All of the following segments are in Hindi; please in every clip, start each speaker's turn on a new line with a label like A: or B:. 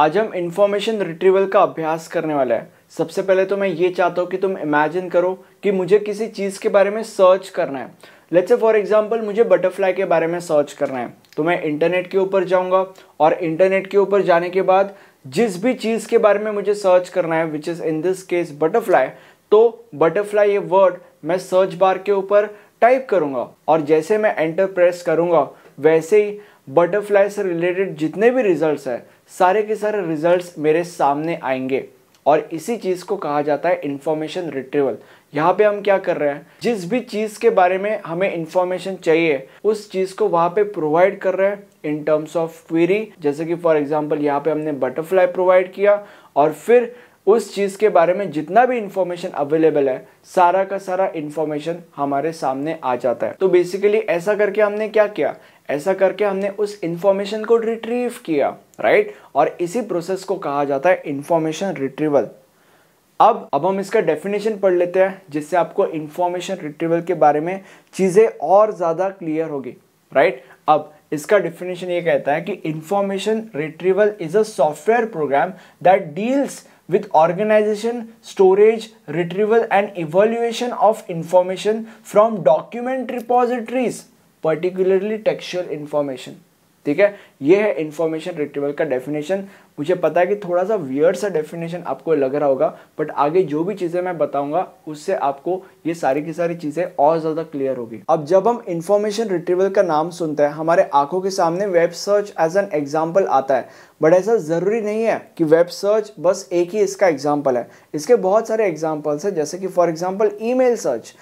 A: आज हम इन्फॉर्मेशन रिट्रीवल का अभ्यास करने वाले हैं सबसे पहले तो मैं ये चाहता हूँ कि तुम इमेजिन करो कि मुझे किसी चीज़ के बारे में सर्च करना है लेट्स से फॉर एग्जाम्पल मुझे बटरफ्लाई के बारे में सर्च करना है तो मैं इंटरनेट के ऊपर जाऊँगा और इंटरनेट के ऊपर जाने के बाद जिस भी चीज़ के बारे में मुझे सर्च करना है which is in this case butterfly तो बटरफ्लाई ये वर्ड मैं सर्च बार के ऊपर टाइप करूँगा और जैसे मैं एंटर प्रेस करूँगा वैसे ही बटरफ्लाई से रिलेटेड जितने भी रिजल्ट्स हैं सारे के सारे रिजल्ट्स मेरे सामने आएंगे और इसी चीज़ को कहा जाता है इन्फॉर्मेशन रिट्रीवल यहाँ पे हम क्या कर रहे हैं जिस भी चीज़ के बारे में हमें इन्फॉर्मेशन चाहिए उस चीज़ को वहां पे प्रोवाइड कर रहे हैं इन टर्म्स ऑफ क्वेरी जैसे कि फॉर एग्जांपल यहाँ पे हमने बटरफ्लाई प्रोवाइड किया और फिर उस चीज़ के बारे में जितना भी इंफॉर्मेशन अवेलेबल है सारा का सारा इंफॉर्मेशन हमारे सामने आ जाता है तो बेसिकली ऐसा करके हमने क्या किया ऐसा करके हमने उस इंफॉर्मेशन को रिट्रीव किया राइट और इसी प्रोसेस को कहा जाता है इंफॉर्मेशन रिट्रीवल अब अब हम इसका डेफिनेशन पढ़ लेते हैं जिससे आपको इन्फॉर्मेशन रिट्रीवल के बारे में चीज़ें और ज़्यादा क्लियर होगी राइट अब इसका डेफिनेशन ये कहता है कि information retrieval is a software program that deals with organization, storage, retrieval and evaluation of information from document repositories, particularly textual information. ठीक है ये है इन्फॉर्मेशन रिट्रीवल का डेफिनेशन मुझे पता है कि थोड़ा सा वियर्ड सा डेफिनेशन आपको लग रहा होगा बट आगे जो भी चीज़ें मैं बताऊंगा उससे आपको ये सारी की सारी चीज़ें और ज़्यादा क्लियर होगी अब जब हम इन्फॉर्मेशन रिट्रीवल का नाम सुनते हैं हमारे आंखों के सामने web search as an example आता है बट ऐसा ज़रूरी नहीं है कि वेब सर्च बस एक ही इसका एग्जाम्पल है इसके बहुत सारे एग्जाम्पल्स हैं जैसे कि फॉर एग्जाम्पल ई सर्च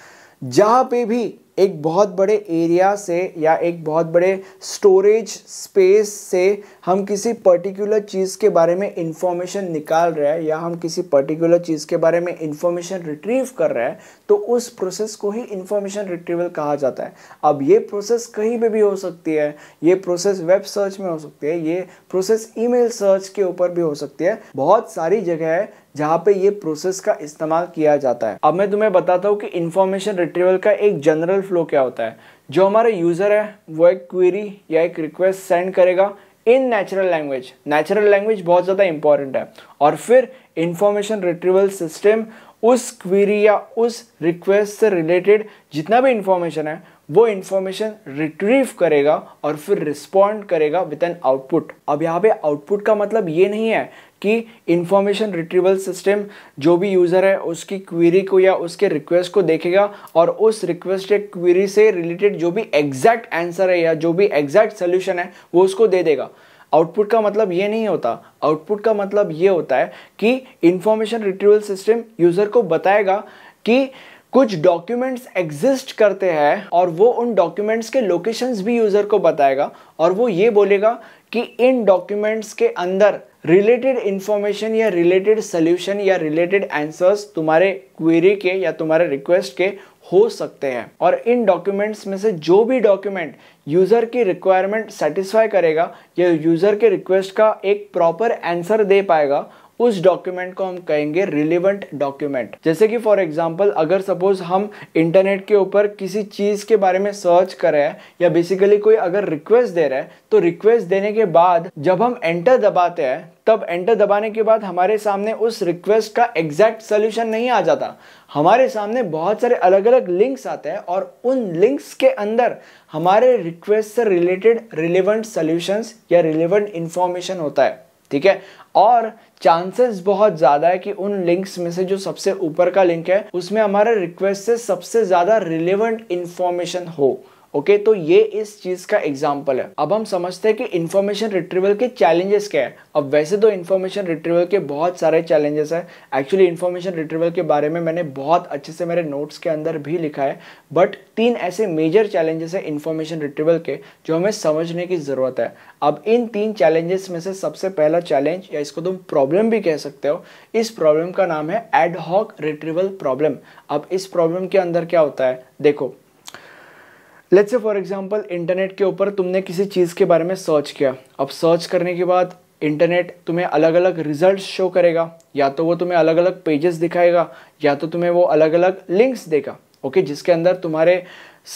A: जहाँ पे भी एक बहुत बड़े एरिया से या एक बहुत बड़े स्टोरेज स्पेस से हम किसी पर्टिकुलर चीज़ के बारे में इंफॉर्मेशन निकाल रहे हैं या हम किसी पर्टिकुलर चीज़ के बारे में इंफॉर्मेशन रिट्रीव कर रहे हैं तो उस प्रोसेस को ही इंफॉर्मेशन रिट्रीवल कहा जाता है अब ये प्रोसेस कहीं पर भी हो सकती है ये प्रोसेस वेब सर्च में हो सकती है ये प्रोसेस ई सर्च के ऊपर भी हो सकती है बहुत सारी जगह है जहाँ पे ये प्रोसेस का इस्तेमाल किया जाता है अब मैं तुम्हें बताता हूँ कि इन्फॉर्मेशन रिट्रीवल का एक जनरल ईमेल फ्लो क्या होता है जो हमारा यूज़र है वो एक क्वेरी या एक रिक्वेस्ट सेंड करेगा in natural language natural language बहुत ज़्यादा इंपॉर्टेंट है और फिर इंफॉर्मेशन रिट्रीवल सिस्टम उस क्वेरी या उस रिक्वेस्ट से रिलेटेड जितना भी इंफॉर्मेशन है वो इंफॉर्मेशन रिट्रीव करेगा और फिर रिस्पॉन्ड करेगा विद एन आउटपुट अब यहाँ पे आउटपुट का मतलब ये नहीं है कि इंफॉर्मेशन रिट्रीवल सिस्टम जो भी यूज़र है उसकी क्वेरी को या उसके रिक्वेस्ट को देखेगा और उस रिक्वेस्ट या क्वेरी से रिलेटेड जो भी एग्जैक्ट आंसर है या जो भी एग्जैक्ट सोल्यूशन है वो उसको दे देगा आउटपुट का मतलब ये नहीं होता आउटपुट का मतलब ये होता है कि इंफॉर्मेशन रिट्रीवल सिस्टम यूज़र को बताएगा कि कुछ डॉक्यूमेंट्स एग्जिस्ट करते हैं और वो उन डॉक्यूमेंट्स के लोकेशंस भी यूज़र को बताएगा और वो ये बोलेगा कि इन डॉक्यूमेंट्स के अंदर रिलेटेड इन्फॉर्मेशन या रिलेटेड सोल्यूशन या रिलेटेड आंसर्स तुम्हारे क्वेरी के या तुम्हारे रिक्वेस्ट के हो सकते हैं और इन डॉक्यूमेंट्स में से जो भी डॉक्यूमेंट यूज़र की रिक्वायरमेंट सेटिस्फाई करेगा या यूज़र के रिक्वेस्ट का एक प्रॉपर आंसर दे पाएगा उस डॉक्यूमेंट को हम कहेंगे रिलेवेंट डॉक्यूमेंट जैसे कि फॉर एग्जाम्पल अगर सपोज हम इंटरनेट के ऊपर किसी चीज़ के बारे में सर्च कर रहे हैं या बेसिकली कोई अगर रिक्वेस्ट दे रहा है तो रिक्वेस्ट देने के बाद जब हम एंटर दबाते हैं तब एंटर दबाने के बाद हमारे सामने उस रिक्वेस्ट का एग्जैक्ट सोल्यूशन नहीं आ जाता हमारे सामने बहुत सारे अलग अलग लिंक्स आते हैं और उन लिंक्स के अंदर हमारे रिक्वेस्ट से रिलेटेड रिलेवेंट सोल्यूशंस या रिलेवेंट इंफॉर्मेशन होता है ठीक है और चांसेस बहुत ज़्यादा है कि उन लिंक्स में से जो सबसे ऊपर का लिंक है उसमें हमारे रिक्वेस्ट से सबसे ज़्यादा रिलेवेंट इंफॉर्मेशन हो ओके तो ये इस चीज का एग्जाम्पल है अब हम समझते हैं कि इन्फॉर्मेशन रिट्रीवल के चैलेंजेस क्या है अब वैसे तो इन्फॉर्मेशन रिट्रीवल के बहुत सारे चैलेंजेस हैं एक्चुअली इन्फॉर्मेशन रिट्रीवल के बारे में मैंने बहुत अच्छे से मेरे नोट्स के अंदर भी लिखा है बट तीन ऐसे मेजर चैलेंजेस हैं इन्फॉर्मेशन रिट्रीवल के जो हमें समझने की ज़रूरत है अब इन तीन चैलेंजेस में से सबसे पहला चैलेंज या इसको तुम प्रॉब्लम भी कह सकते हो इस प्रॉब्लम का नाम है एडहॉक रिट्रीवल प्रॉब्लम अब इस प्रॉब्लम के अंदर क्या होता है देखो let's say for example internet के ऊपर तुमने किसी चीज़ के बारे में सर्च किया अब सर्च करने के बाद इंटरनेट तुम्हें अलग अलग रिजल्ट शो करेगा या तो वो तुम्हें अलग अलग पेजेस दिखाएगा या तो तुम्हें वो अलग अलग लिंक्स देगा ओके okay? जिसके अंदर तुम्हारे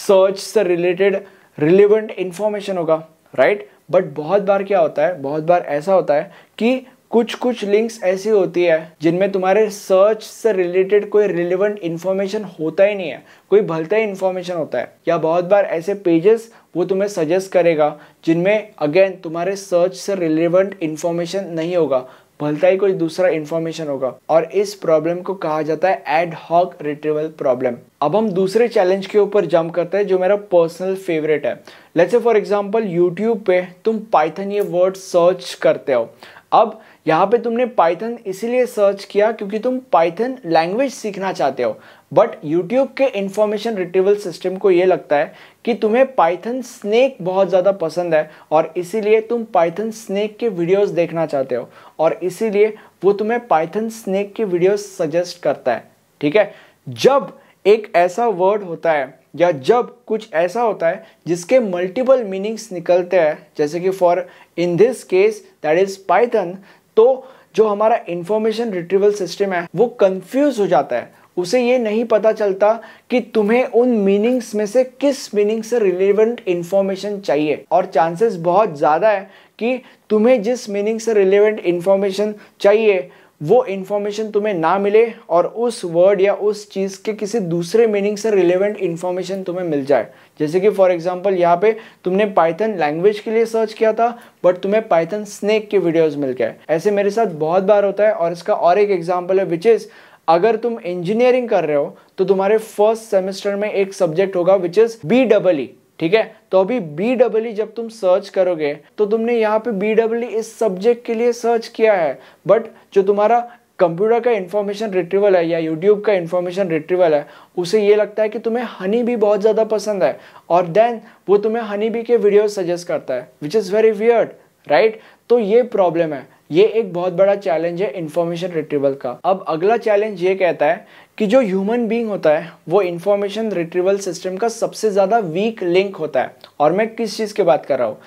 A: सर्च से रिलेटेड रिलेवेंट इन्फॉर्मेशन होगा राइट right? बट बहुत बार क्या होता है बहुत बार ऐसा होता है कि कुछ कुछ लिंक्स ऐसी होती है जिनमें तुम्हारे सर्च से रिलेटेड कोई रिलेवेंट इन्फॉर्मेशन होता ही नहीं है कोई भलता ही इन्फॉर्मेशन होता है या बहुत बार ऐसे पेजेस वो तुम्हें सजेस्ट करेगा जिनमें अगेन तुम्हारे सर्च से रिलेवेंट इन्फॉर्मेशन नहीं होगा भलता ही कोई दूसरा इन्फॉर्मेशन होगा और इस प्रॉब्लम को कहा जाता है एड हॉक रिट्रीवल प्रॉब्लम अब हम दूसरे चैलेंज के ऊपर जंप करते हैं जो मेरा पर्सनल फेवरेट है let's say for example YouTube पे तुम पाइथन ये वर्ड सर्च करते हो अब यहाँ पे तुमने पाइथन इसीलिए सर्च किया क्योंकि तुम पाइथन लैंग्वेज सीखना चाहते हो बट यूट्यूब के इंफॉर्मेशन रिट्रीवल सिस्टम को ये लगता है कि तुम्हें पाइथन स्नेक बहुत ज़्यादा पसंद है और इसीलिए तुम पाइथन स्नेक के वीडियोस देखना चाहते हो और इसीलिए वो तुम्हें पाइथन स्नेक के वीडियोस सजेस्ट करता है ठीक है जब एक ऐसा वर्ड होता है या जब कुछ ऐसा होता है जिसके मल्टीपल मीनिंग्स निकलते हैं जैसे कि for in this case that is Python तो जो हमारा इंफॉर्मेशन रिट्रीवल सिस्टम है वो कंफ्यूज हो जाता है उसे ये नहीं पता चलता कि तुम्हें उन मीनिंग्स में से किस मीनिंग से रिलेवेंट इन्फॉर्मेशन चाहिए और चांसेस बहुत ज़्यादा है कि तुम्हें जिस मीनिंग से रिलेवेंट इन्फॉर्मेशन चाहिए वो इन्फॉर्मेशन तुम्हें ना मिले और उस वर्ड या उस चीज़ के किसी दूसरे मीनिंग से रिलेवेंट इन्फॉर्मेशन तुम्हें मिल जाए जैसे कि फॉर एग्जांपल यहाँ पे तुमने पाइथन लैंग्वेज के लिए सर्च किया था बट तुम्हें पाइथन स्नेक के वीडियोस मिल गए ऐसे मेरे साथ बहुत बार होता है और इसका और एक एग्जाम्पल है विच इज़ अगर तुम इंजीनियरिंग कर रहे हो तो तुम्हारे फर्स्ट सेमेस्टर में एक सब्जेक्ट होगा which is B double E ठीक है तो अभी बी डब्ल्यू जब तुम सर्च करोगे तो तुमने यहाँ पे बी डब्ल्यू इस सब्जेक्ट के लिए सर्च किया है बट जो तुम्हारा कंप्यूटर का इन्फॉर्मेशन रिट्रीवल है या यूट्यूब का इन्फॉर्मेशन रिट्रीवल है उसे ये लगता है कि तुम्हें हनी भी बहुत ज़्यादा पसंद है और देन वो तुम्हें हनी भी के वीडियो सजेस्ट करता है which is very weird right तो ये प्रॉब्लम है ये एक बहुत बड़ा चैलेंज है इन्फॉर्मेशन रिट्रीवल का अब अगला चैलेंज ये कहता है कि जो ह्यूमन बीइंग होता है वो इन्फॉर्मेशन रिट्रीवल सिस्टम का सबसे ज़्यादा वीक लिंक होता है और मैं किस चीज़ की बात कर रहा हूँ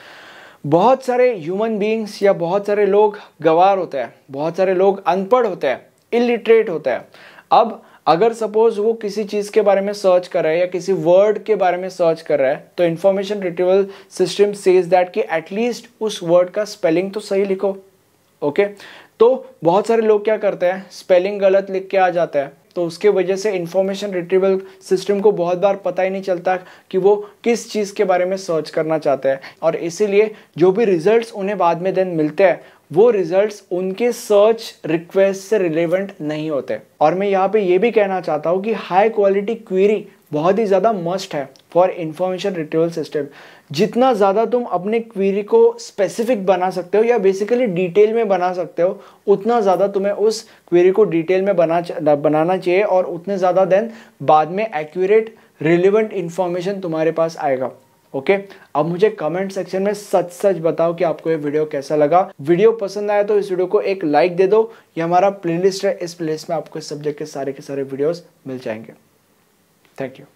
A: बहुत सारे ह्यूमन बींग्स या बहुत सारे लोग गवार होते हैं बहुत सारे लोग अनपढ़ होते हैं इलिटरेट होते हैं अब अगर सपोज वो किसी चीज़ के बारे में सर्च कर रहा है या किसी वर्ड के बारे में सर्च कर रहा है तो information retrieval system says that कि एटलीस्ट उस वर्ड का स्पेलिंग तो सही लिखो ओके तो बहुत सारे लोग क्या करते हैं स्पेलिंग गलत लिख के आ जाता है तो उसके वजह से इन्फॉर्मेशन रिट्रीवल सिस्टम को बहुत बार पता ही नहीं चलता कि वो किस चीज़ के बारे में सर्च करना चाहते हैं और इसीलिए जो भी रिजल्ट्स उन्हें बाद में दिन मिलते हैं वो रिजल्ट्स उनके सर्च रिक्वेस्ट से रिलेवेंट नहीं होते और मैं यहाँ पे ये भी कहना चाहता हूँ कि हाई क्वालिटी क्वेरी बहुत ही ज़्यादा मस्ट है फॉर इंफॉर्मेशन रिट्रीवल सिस्टम जितना ज़्यादा तुम अपने क्वेरी को स्पेसिफिक बना सकते हो या बेसिकली डिटेल में बना सकते हो उतना ज़्यादा तुम्हें उस क्वेरी को डिटेल में बना बनाना चाहिए और उतने ज़्यादा देन बाद में एक्यूरेट रिलेवेंट इन्फॉर्मेशन तुम्हारे पास आएगा ओके okay? अब मुझे कमेंट सेक्शन में सच सच बताओ कि आपको ये वीडियो कैसा लगा वीडियो पसंद आया तो इस वीडियो को एक लाइक दे दो ये हमारा प्लेलिस्ट है इस प्लेलिस्ट में आपको इस सब्जेक्ट के सारे के सारे वीडियोस मिल जाएंगे थैंक यू